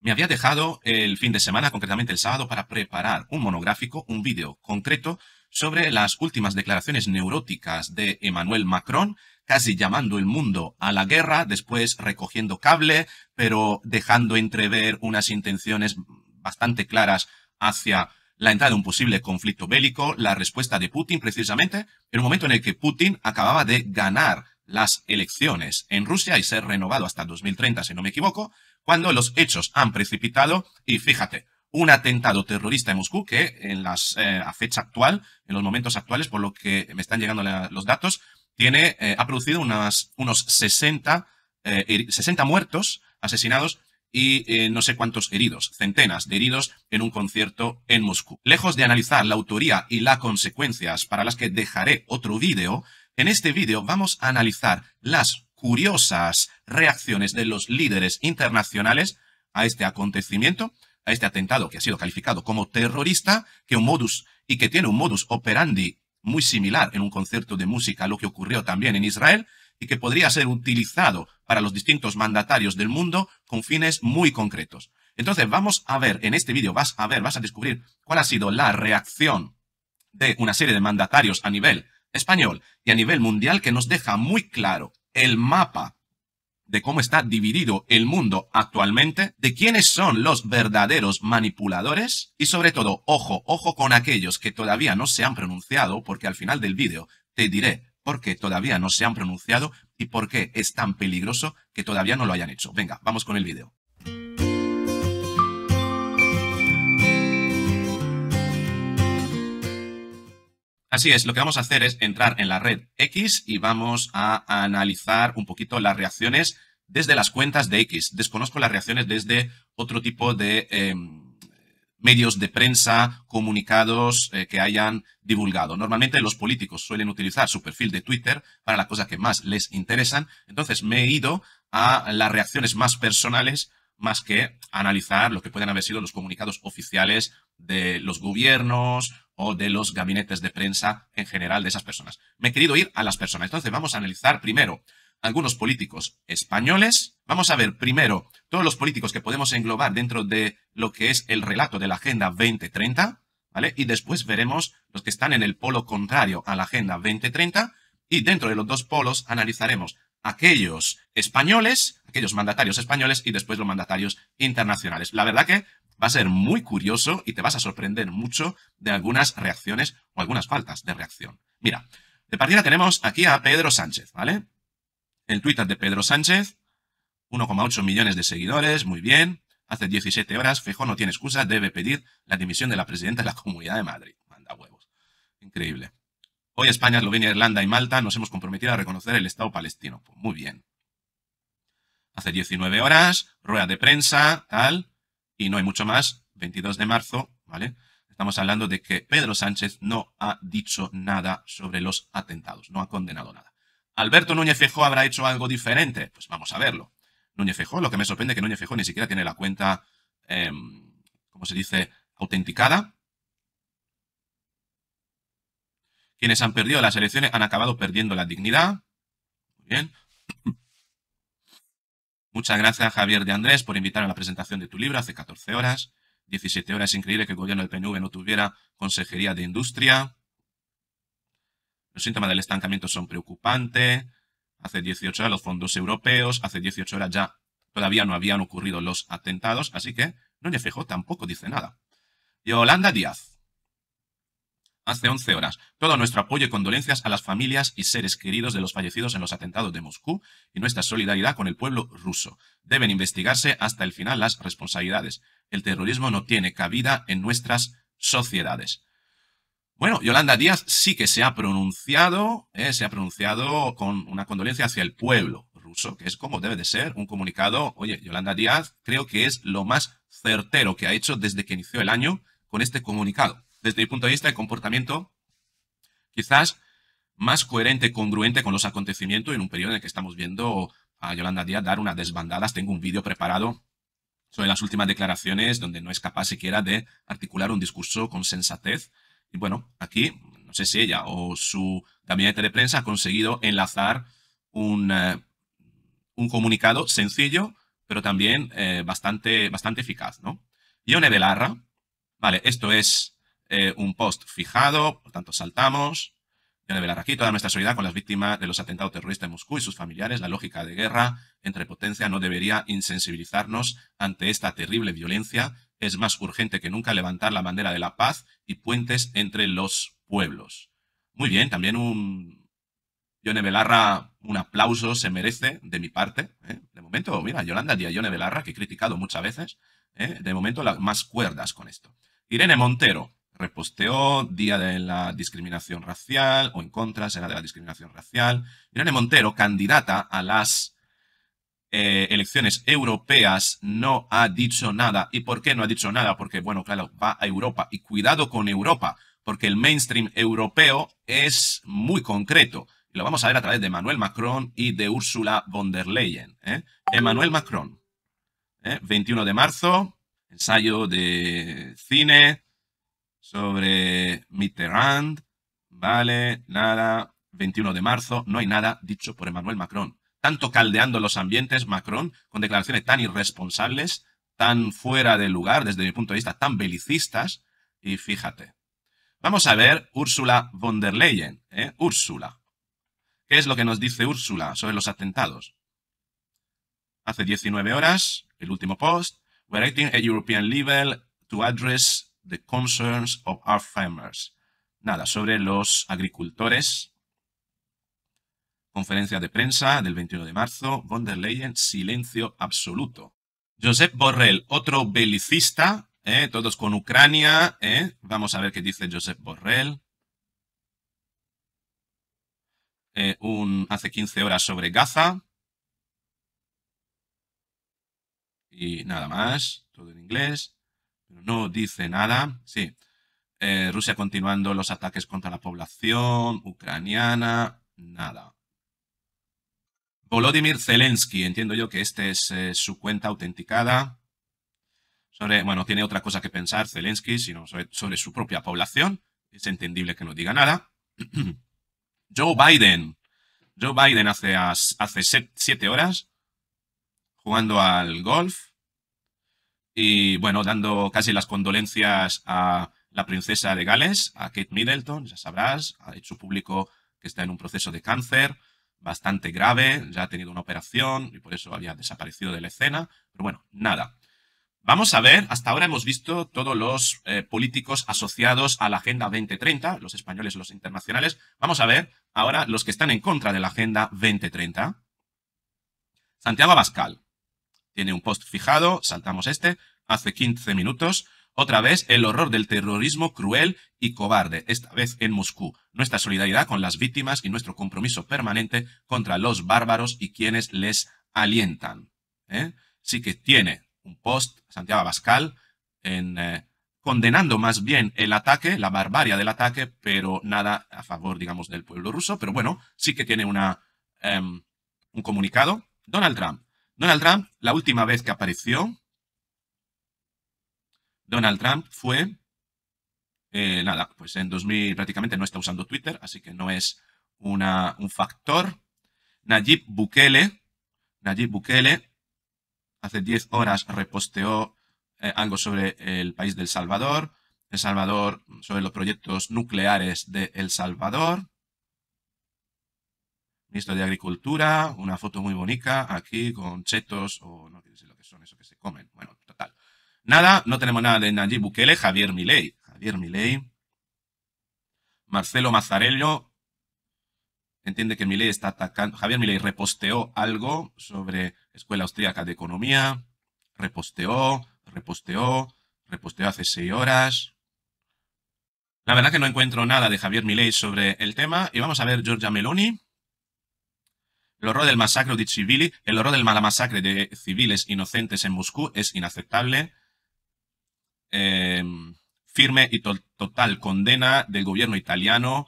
Me había dejado el fin de semana, concretamente el sábado, para preparar un monográfico, un vídeo concreto sobre las últimas declaraciones neuróticas de Emmanuel Macron, casi llamando el mundo a la guerra, después recogiendo cable, pero dejando entrever unas intenciones bastante claras hacia la entrada de un posible conflicto bélico, la respuesta de Putin precisamente, en un momento en el que Putin acababa de ganar las elecciones en Rusia y ser renovado hasta 2030, si no me equivoco, cuando los hechos han precipitado, y fíjate, un atentado terrorista en Moscú que en las, eh, a fecha actual, en los momentos actuales, por lo que me están llegando los datos, tiene, eh, ha producido unas, unos 60, 60 eh, muertos, asesinados y no sé cuántos heridos, centenas de heridos en un concierto en Moscú. Lejos de analizar la autoría y las consecuencias para las que dejaré otro vídeo, en este vídeo vamos a analizar las curiosas reacciones de los líderes internacionales a este acontecimiento, a este atentado que ha sido calificado como terrorista, que un modus y que tiene un modus operandi muy similar en un concierto de música a lo que ocurrió también en Israel y que podría ser utilizado para los distintos mandatarios del mundo con fines muy concretos. Entonces vamos a ver, en este vídeo vas a ver, vas a descubrir cuál ha sido la reacción de una serie de mandatarios a nivel español y a nivel mundial que nos deja muy claro el mapa de cómo está dividido el mundo actualmente, de quiénes son los verdaderos manipuladores y sobre todo, ojo, ojo con aquellos que todavía no se han pronunciado, porque al final del vídeo te diré por qué todavía no se han pronunciado y por qué es tan peligroso que todavía no lo hayan hecho. Venga, vamos con el vídeo. Así es, lo que vamos a hacer es entrar en la red X y vamos a analizar un poquito las reacciones desde las cuentas de X. Desconozco las reacciones desde otro tipo de em, medios de prensa, comunicados eh, que hayan divulgado. Normalmente los políticos suelen utilizar su perfil de Twitter para la cosa que más les interesan. Entonces me he ido a las reacciones más personales más que analizar lo que pueden haber sido los comunicados oficiales de los gobiernos o de los gabinetes de prensa en general de esas personas. Me he querido ir a las personas. Entonces vamos a analizar primero algunos políticos españoles. Vamos a ver primero todos los políticos que podemos englobar dentro de lo que es el relato de la Agenda 2030, ¿vale? Y después veremos los que están en el polo contrario a la Agenda 2030 y dentro de los dos polos analizaremos aquellos españoles, aquellos mandatarios españoles y después los mandatarios internacionales. La verdad que va a ser muy curioso y te vas a sorprender mucho de algunas reacciones o algunas faltas de reacción. Mira, de partida tenemos aquí a Pedro Sánchez, ¿vale? El Twitter de Pedro Sánchez, 1,8 millones de seguidores, muy bien. Hace 17 horas, Fejo no tiene excusa, debe pedir la dimisión de la presidenta de la Comunidad de Madrid. Manda huevos. Increíble. Hoy España, Eslovenia, Irlanda y Malta nos hemos comprometido a reconocer el Estado palestino. Pues muy bien. Hace 19 horas, rueda de prensa, tal, y no hay mucho más. 22 de marzo, ¿vale? Estamos hablando de que Pedro Sánchez no ha dicho nada sobre los atentados, no ha condenado nada. ¿Alberto Núñez Fejó habrá hecho algo diferente? Pues vamos a verlo. Núñez Feijóo, lo que me sorprende es que Núñez Fejó ni siquiera tiene la cuenta, em, ¿cómo se dice?, autenticada. Quienes han perdido las elecciones han acabado perdiendo la dignidad. Muy bien. Muchas gracias, Javier de Andrés, por invitarme a la presentación de tu libro hace 14 horas. 17 horas, es increíble que el gobierno del PNV no tuviera consejería de industria. Los síntomas del estancamiento son preocupantes. Hace 18 horas los fondos europeos, hace 18 horas ya todavía no habían ocurrido los atentados, así que no fijó, tampoco dice nada. Yolanda Díaz hace 11 horas. Todo nuestro apoyo y condolencias a las familias y seres queridos de los fallecidos en los atentados de Moscú y nuestra solidaridad con el pueblo ruso. Deben investigarse hasta el final las responsabilidades. El terrorismo no tiene cabida en nuestras sociedades. Bueno, Yolanda Díaz sí que se ha pronunciado, ¿eh? se ha pronunciado con una condolencia hacia el pueblo ruso, que es como debe de ser un comunicado. Oye, Yolanda Díaz creo que es lo más certero que ha hecho desde que inició el año con este comunicado desde mi punto de vista, el comportamiento quizás más coherente, congruente con los acontecimientos en un periodo en el que estamos viendo a Yolanda Díaz dar unas desbandadas. Tengo un vídeo preparado sobre las últimas declaraciones donde no es capaz siquiera de articular un discurso con sensatez. Y bueno, aquí, no sé si ella o su gabinete de prensa ha conseguido enlazar un, eh, un comunicado sencillo, pero también eh, bastante, bastante eficaz, ¿no? Belarra, vale, esto es eh, un post fijado, por tanto saltamos. Yone Belarra, aquí toda nuestra solidaridad con las víctimas de los atentados terroristas en Moscú y sus familiares. La lógica de guerra entre potencia no debería insensibilizarnos ante esta terrible violencia. Es más urgente que nunca levantar la bandera de la paz y puentes entre los pueblos. Muy bien, también un... Yone Belarra, un aplauso se merece de mi parte. ¿eh? De momento, mira, Yolanda Díaz Yone Belarra, que he criticado muchas veces, ¿eh? de momento las más cuerdas con esto. Irene Montero, reposteó Día de la Discriminación Racial o en contra, será de la discriminación racial. Irene Montero, candidata a las eh, elecciones europeas, no ha dicho nada. ¿Y por qué no ha dicho nada? Porque, bueno, claro, va a Europa. Y cuidado con Europa, porque el mainstream europeo es muy concreto. Y lo vamos a ver a través de Emmanuel Macron y de Ursula von der Leyen. ¿eh? Emmanuel Macron, 21 ¿eh? de marzo, ensayo de cine, sobre Mitterrand, vale, nada, 21 de marzo, no hay nada dicho por Emmanuel Macron. Tanto caldeando los ambientes, Macron, con declaraciones tan irresponsables, tan fuera de lugar, desde mi punto de vista, tan belicistas, y fíjate. Vamos a ver Úrsula von der Leyen, ¿eh? Úrsula. ¿Qué es lo que nos dice Úrsula sobre los atentados? Hace 19 horas, el último post, we're at European level to address The Concerns of Our Farmers. Nada, sobre los agricultores. Conferencia de prensa del 21 de marzo. Von der Leyen, silencio absoluto. Josep Borrell, otro belicista, eh, todos con Ucrania. Eh. Vamos a ver qué dice Josep Borrell. Eh, hace 15 horas sobre Gaza. Y nada más, todo en inglés no dice nada. Sí. Eh, Rusia continuando los ataques contra la población ucraniana, nada. Volodymyr Zelensky, entiendo yo que esta es eh, su cuenta autenticada. Sobre, bueno, tiene otra cosa que pensar Zelensky, sino sobre, su propia población. Es entendible que no diga nada. Joe Biden. Joe Biden hace, hace siete horas jugando al golf y bueno, dando casi las condolencias a la princesa de Gales, a Kate Middleton, ya sabrás, ha hecho público que está en un proceso de cáncer bastante grave, ya ha tenido una operación y por eso había desaparecido de la escena. Pero bueno, nada. Vamos a ver, hasta ahora hemos visto todos los eh, políticos asociados a la Agenda 2030, los españoles, los internacionales. Vamos a ver ahora los que están en contra de la Agenda 2030. Santiago Abascal, tiene un post fijado, saltamos este, hace 15 minutos. Otra vez, el horror del terrorismo cruel y cobarde, esta vez en Moscú. Nuestra solidaridad con las víctimas y nuestro compromiso permanente contra los bárbaros y quienes les alientan. ¿eh? Sí que tiene un post, Santiago Abascal, eh, condenando más bien el ataque, la barbarie del ataque, pero nada a favor, digamos, del pueblo ruso. Pero bueno, sí que tiene una, em, un comunicado. Donald Trump Donald Trump, la última vez que apareció, Donald Trump fue, eh, nada, pues en 2000 prácticamente no está usando Twitter, así que no es una, un factor. Nayib Bukele, Bukele, hace 10 horas reposteó eh, algo sobre el país del Salvador, El Salvador, sobre los proyectos nucleares de El Salvador ministro de Agricultura, una foto muy bonita aquí con chetos o no sé lo que son, eso que se comen. Bueno, total. Nada, no tenemos nada de Nayib Bukele, Javier Milei. Javier Milei. Marcelo Mazzarello entiende que Milei está atacando. Javier Milei reposteó algo sobre Escuela Austríaca de Economía. Reposteó, reposteó, reposteó hace seis horas. La verdad que no encuentro nada de Javier Milei sobre el tema. Y vamos a ver Giorgia Meloni el horror del masacre de civili, el horror del mala masacre de civiles inocentes en Moscú es inaceptable. Em, firme y total condena del gobierno italiano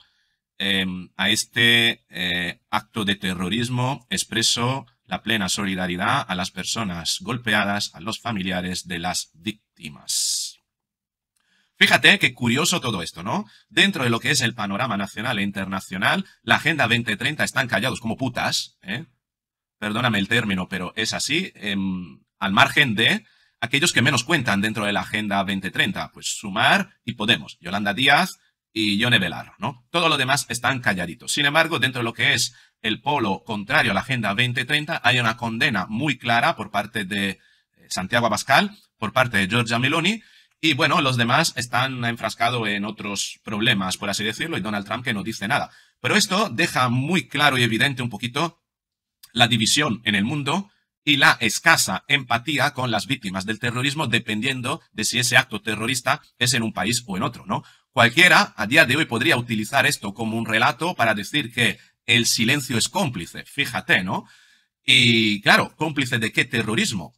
em, a este eh, acto de terrorismo expreso la plena solidaridad a las personas golpeadas, a los familiares de las víctimas. Fíjate eh, qué curioso todo esto, ¿no? Dentro de lo que es el panorama nacional e internacional, la Agenda 2030 están callados como putas, ¿eh? Perdóname el término, pero es así, em, al margen de aquellos que menos cuentan dentro de la Agenda 2030, pues Sumar y Podemos, Yolanda Díaz y Yone Velar, ¿no? Todo lo demás están calladitos. Sin embargo, dentro de lo que es el polo contrario a la Agenda 2030, hay una condena muy clara por parte de eh, Santiago Abascal, por parte de Giorgia Meloni, y bueno, los demás están enfrascados en otros problemas, por así decirlo, y Donald Trump que no dice nada. Pero esto deja muy claro y evidente un poquito la división en el mundo y la escasa empatía con las víctimas del terrorismo dependiendo de si ese acto terrorista es en un país o en otro, ¿no? Cualquiera a día de hoy podría utilizar esto como un relato para decir que el silencio es cómplice, fíjate, ¿no? Y claro, cómplice de qué terrorismo?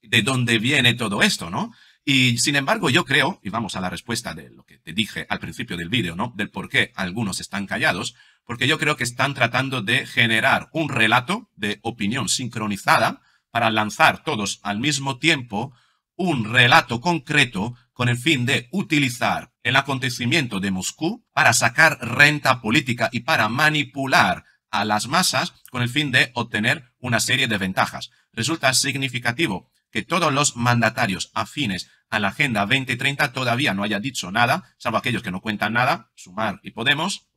¿De dónde viene todo esto, no? Y sin embargo, yo creo, y vamos a la respuesta de lo que te dije al principio del vídeo, ¿no? Del por qué algunos están callados, porque yo creo que están tratando de generar un relato de opinión sincronizada para lanzar todos al mismo tiempo un relato concreto con el fin de utilizar el acontecimiento de Moscú para sacar renta política y para manipular a las masas con el fin de obtener una serie de ventajas. Resulta significativo que todos los mandatarios afines a la Agenda 2030 todavía no haya dicho nada, salvo aquellos que no cuentan nada, Sumar y Podemos.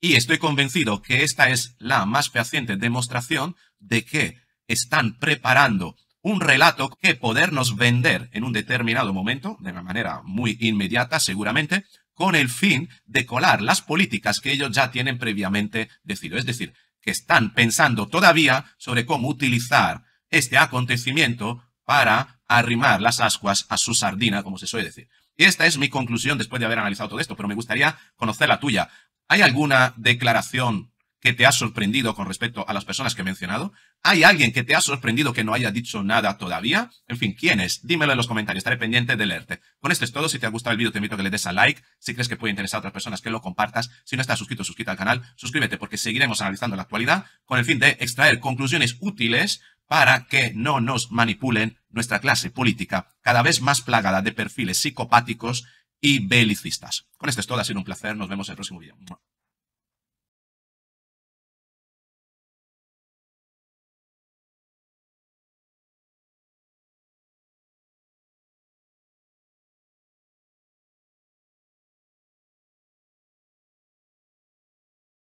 Y estoy convencido que esta es la más fehaciente demostración de que están preparando un relato que podernos vender en un determinado momento, de una manera muy inmediata seguramente, con el fin de colar las políticas que ellos ya tienen previamente decidido. Es decir, que están pensando todavía sobre cómo utilizar este acontecimiento para arrimar las ascuas a su sardina, como se suele decir. Y esta es mi conclusión después de haber analizado todo esto, pero me gustaría conocer la tuya. ¿Hay alguna declaración que te ha sorprendido con respecto a las personas que he mencionado? ¿Hay alguien que te ha sorprendido que no haya dicho nada todavía? En fin, ¿quién es? Dímelo en los comentarios, estaré pendiente de leerte. Con esto es todo, si te ha gustado el vídeo te invito a que le des a like, si crees que puede interesar a otras personas que lo compartas, si no estás suscrito, suscríbete al canal, suscríbete porque seguiremos analizando la actualidad con el fin de extraer conclusiones útiles para que no nos manipulen nuestra clase política cada vez más plagada de perfiles psicopáticos y belicistas. Con esto es todo, ha sido un placer, nos vemos en el próximo vídeo.